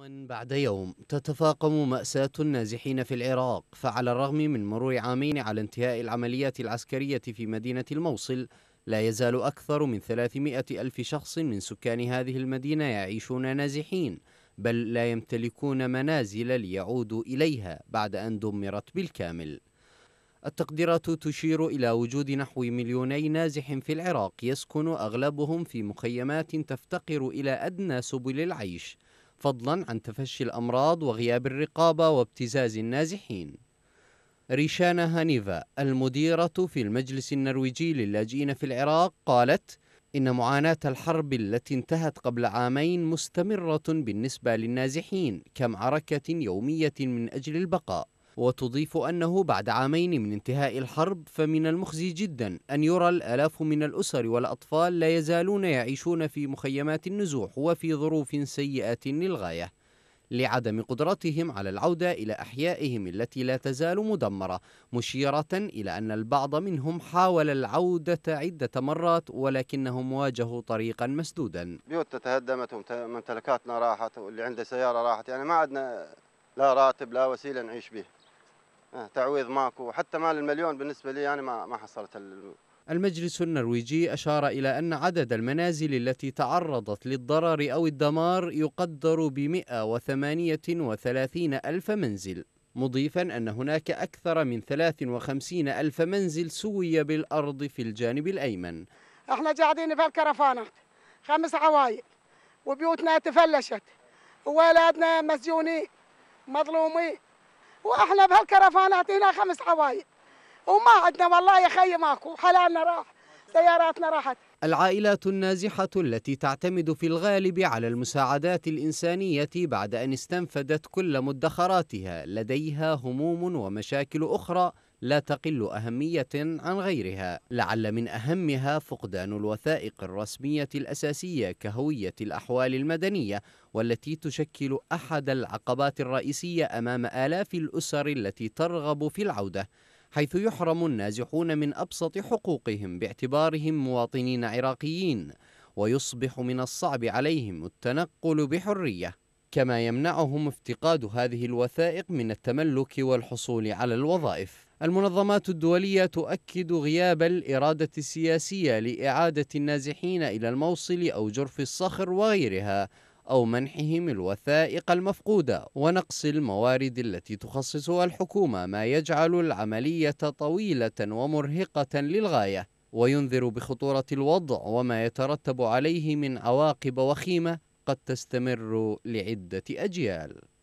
بعد يوم تتفاقم مأساة النازحين في العراق فعلى الرغم من مرور عامين على انتهاء العمليات العسكرية في مدينة الموصل لا يزال أكثر من 300 ألف شخص من سكان هذه المدينة يعيشون نازحين بل لا يمتلكون منازل ليعودوا إليها بعد أن دمرت بالكامل التقديرات تشير إلى وجود نحو مليوني نازح في العراق يسكن أغلبهم في مخيمات تفتقر إلى أدنى سبل العيش فضلا عن تفشي الأمراض وغياب الرقابة وابتزاز النازحين ريشانا هانيفا المديرة في المجلس النرويجي للاجئين في العراق قالت إن معاناة الحرب التي انتهت قبل عامين مستمرة بالنسبة للنازحين كمعركة يومية من أجل البقاء وتضيف أنه بعد عامين من انتهاء الحرب فمن المخزي جدا أن يرى الآلاف من الأسر والأطفال لا يزالون يعيشون في مخيمات النزوح وفي ظروف سيئة للغاية لعدم قدرتهم على العودة إلى أحيائهم التي لا تزال مدمرة مشيرة إلى أن البعض منهم حاول العودة عدة مرات ولكنهم واجهوا طريقا مسدودا بيوت تهدمت وممتلكاتنا راحت واللي عنده سيارة راحت يعني ما عدنا لا راتب لا وسيلة نعيش به آه، تعويض ماكو حتى مال المليون بالنسبه لي انا يعني ما ما حصلت المجلس النرويجي أشار إلى أن عدد المنازل التي تعرضت للضرر أو الدمار يقدر ب 138 ألف منزل مضيفا أن هناك أكثر من 53 ألف منزل سوي بالأرض في الجانب الأيمن احنا قاعدين في الكرفانات خمس عوائل وبيوتنا تفلشت وولادنا مسجونين مظلومين واحنا بهالكرفانات هنا خمس حوايب وما عندنا والله يا خي ماكو حلالنا راح سياراتنا راحت العائلات النازحة التي تعتمد في الغالب على المساعدات الإنسانية بعد أن استنفدت كل مدخراتها لديها هموم ومشاكل أخرى لا تقل أهمية عن غيرها لعل من أهمها فقدان الوثائق الرسمية الأساسية كهوية الأحوال المدنية والتي تشكل أحد العقبات الرئيسية أمام آلاف الأسر التي ترغب في العودة حيث يحرم النازحون من أبسط حقوقهم باعتبارهم مواطنين عراقيين ويصبح من الصعب عليهم التنقل بحريه كما يمنعهم افتقاد هذه الوثائق من التملك والحصول على الوظائف المنظمات الدولية تؤكد غياب الإرادة السياسية لإعادة النازحين إلى الموصل أو جرف الصخر وغيرها أو منحهم الوثائق المفقودة ونقص الموارد التي تخصصها الحكومة ما يجعل العملية طويلة ومرهقة للغاية وينذر بخطورة الوضع وما يترتب عليه من عواقب وخيمة قد تستمر لعدة أجيال